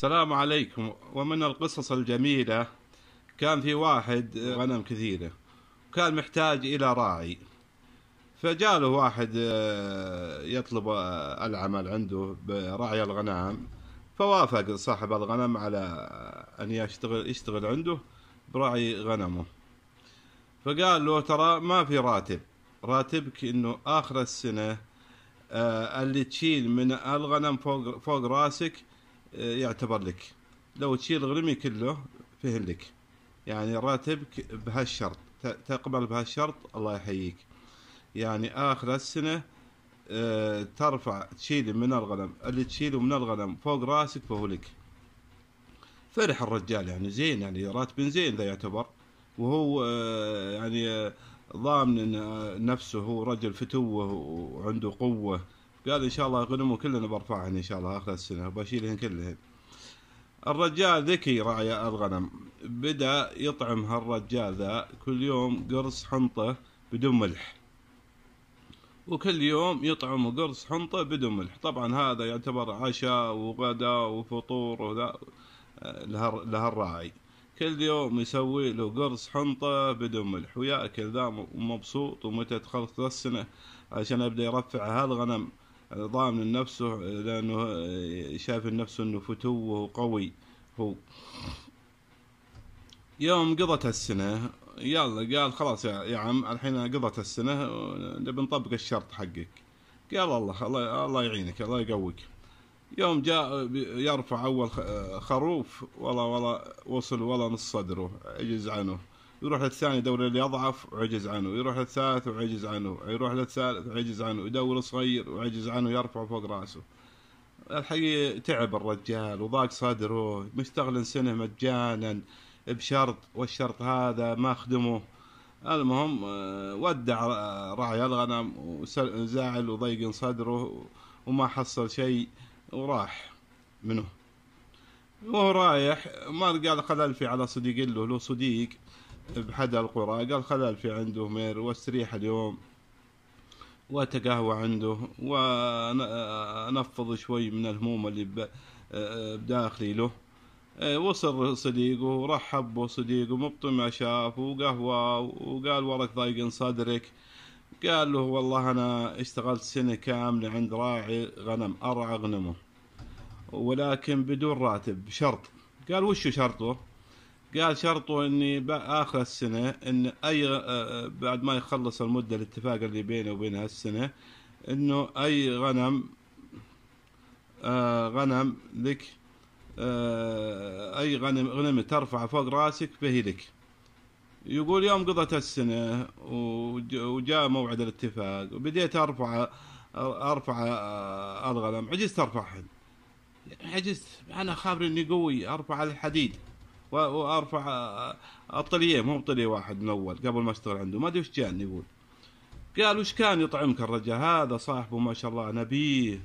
السلام عليكم ومن القصص الجميلة كان في واحد غنم كثيرة وكان محتاج إلى راعي فجاله واحد آه، يطلب آه، العمل عنده براعي الغنم فوافق صاحب الغنم على آه، أن يشتغل يشتغل عنده براعي غنمه فقال له ترى ما في راتب راتبك انه اخر السنه اللي تشيل من الغنم فوق فوق راسك يعتبر لك لو تشيل غرمي كله فهم لك يعني راتبك بهالشرط تقبل بهالشرط الله يحييك يعني آخر السنة آه، ترفع تشيل من الغنم اللي تشيله من الغنم فوق راسك فهو لك فرح الرجال يعني زين يعني راتب زين ذا يعتبر وهو آه، يعني آه، ضامن نفسه هو رجل فتوه وعنده قوه قال ان شاء الله غنمه كلنا برفعهن ان شاء الله اخر السنه وبشيلهن كلهن الرجال ذكي راعي الغنم بدا يطعم هالرجال ذا كل يوم قرص حنطه بدون ملح وكل يوم يطعم قرص حنطه بدون ملح طبعا هذا يعتبر عشاء وغداء وفطور وذا لهالراعي كل يوم يسوي له قرص حنطة بدون ملح وياكل ذا مبسوط ومتى تخلص السنة عشان ابدا يرفع هالغنم ضامن نفسه لأنه شايف نفسه أنه فتوه وقوي هو يوم قضت السنة يلا قال خلاص يا عم الحين قضت السنة نبي نطبق الشرط حقك قال الله الله الله يعينك الله يقويك يوم جاء يرفع اول خروف والله والله وصل والله نص صدره عجز عنه يروح للثاني يدور اللي اضعف وعجز عنه يروح للثالث وعجز عنه يروح للثالث وعجز عنه يدور صغير وعجز عنه يرفع فوق راسه الحقيقه تعب الرجال وضاق صدره مشتغل سنه مجانا بشرط والشرط هذا ما خدمه المهم آه، ودع راعي الغنم وزعل وضيق صدره وما حصل شيء وراح منه وهو رايح ما قال خذ ألفي على صديق له له صديق بحد القرى قال خلال في عنده مير واستريح اليوم واتقهوى عنده ونفض شوي من الهموم اللي بداخلي له وصل صديقه ورحب بصديقه ما شافه وقهوة وقال ورك ضايق صدرك قال له والله أنا اشتغلت سنة كاملة عند راعي غنم أرعى غنمه ولكن بدون راتب بشرط قال وشو شرطه قال شرطه اني اخر السنه ان اي آه، آه، بعد ما يخلص المده الاتفاق اللي بيني وبين هالسنه انه اي غنم آه، غنم لك اي غنم غنم ترفع فوق راسك فهي لك يقول يوم قضت السنه وجاء موعد الاتفاق وبديت ارفع ارفع الغنم عجزت ارفعهن عجزت انا خابر اني قوي ارفع الحديد وارفع اطليه مو بطليه واحد من اول قبل ما اشتغل عنده ما ادري وش جاني يقول قال وش كان يطعمك الرجال هذا صاحبه ما شاء الله نبيه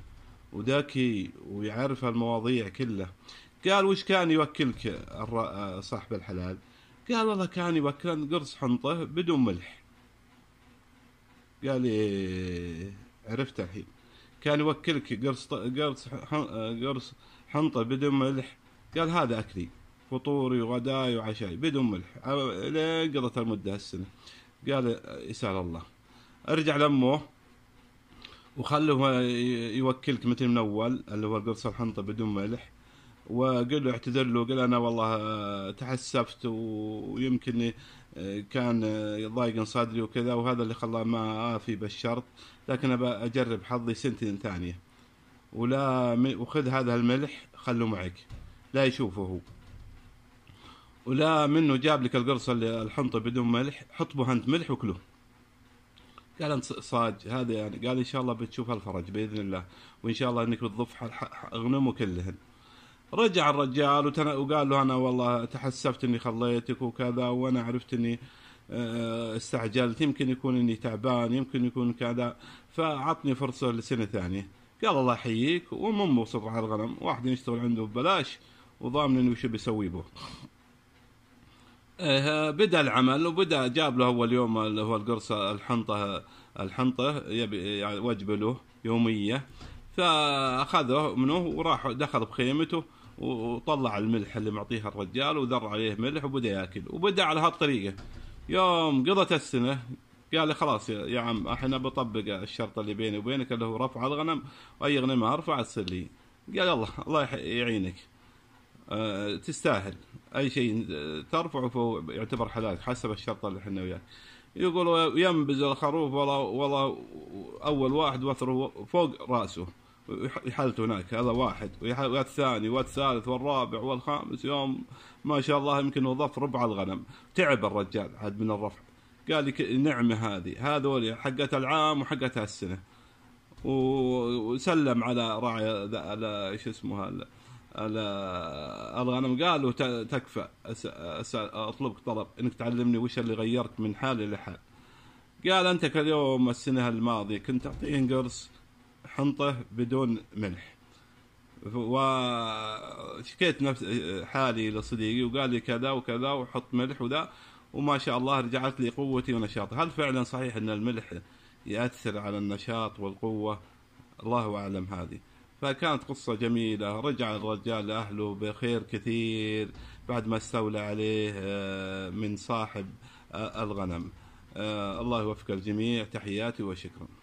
وذكي ويعرف المواضيع كلها قال وش كان يوكلك صاحب الحلال قال والله كان يوكل قرص حنطه بدون ملح قال إيه عرفت الحين كان يوكلك قرص قرص قرص حنطه بدون ملح قال هذا اكلي فطوري وغداي وعشاي بدون ملح قضت المدة هالسنة قال يسأل الله ارجع لأمه وخله يوكلك مثل من أول اللي هو القرص الحنطة بدون ملح وقل له اعتذر له قل أنا والله تحسفت ويمكن كان ضايق صدري وكذا وهذا اللي خلاه ما في بالشرط لكن أبى أجرب حظي سنتين ثانية ولا وخذ هذا الملح خلوه معك لا يشوفه هو ولا منه جاب لك القرصه اللي الحنطه بدون ملح حط به انت ملح وكله قال انت صاج هذا يعني قال ان شاء الله بتشوف الفرج باذن الله وان شاء الله انك بتضف اغنمه كلهن رجع الرجال وتنا وقال له انا والله تحسفت اني خليتك وكذا وانا عرفت اني آه، استعجلت يمكن يكون اني تعبان يمكن يكون كذا فعطني فرصه لسنه ثانيه قال الله يحييك ومن مبسوط على الغنم واحد يشتغل عنده ببلاش وضامن انه شو بيسوي به إيه بدا العمل وبدا جاب له اول يوم اللي هو القرصه الحنطه الحنطه يبي يعني وجبه له يوميه فاخذه منه وراح دخل بخيمته وطلع الملح اللي معطيها الرجال وذر عليه ملح وبدا ياكل وبدا على هالطريقه يوم قضت السنه قال لي خلاص يا عم احنا بطبق الشرط اللي بيني وبينك اللي هو رفع الغنم واي غنم ارفع ارسل لي قال يلا الله يعينك أه تستاهل اي شيء ترفعه فهو يعتبر حلال حسب الشرط اللي احنا وياه يقول ينبز الخروف ولا ولا اول واحد وثره فوق راسه يحلت هناك هذا واحد والثاني والثالث والرابع والخامس يوم ما شاء الله يمكن وظف ربع الغنم تعب الرجال عاد من الرفع قال لي نعمة هذه هذول حقت العام وحقت السنة وسلم على راعي شو اسمه هذا الغنم قال تكفى اطلبك طلب انك تعلمني وش اللي غيرت من حال الى حال قال انت كاليوم السنه الماضيه كنت تعطيه قرص حنطه بدون ملح وشكيت نفس حالي لصديقي وقال لي كذا وكذا وحط ملح وذا وما شاء الله رجعت لي قوتي ونشاطي هل فعلا صحيح ان الملح يأثر على النشاط والقوة الله أعلم هذه فكانت قصة جميلة رجع الرجال لأهله بخير كثير بعد ما استولى عليه آه، من صاحب آه، الغنم آه، الله يوفق الجميع تحياتي وشكرا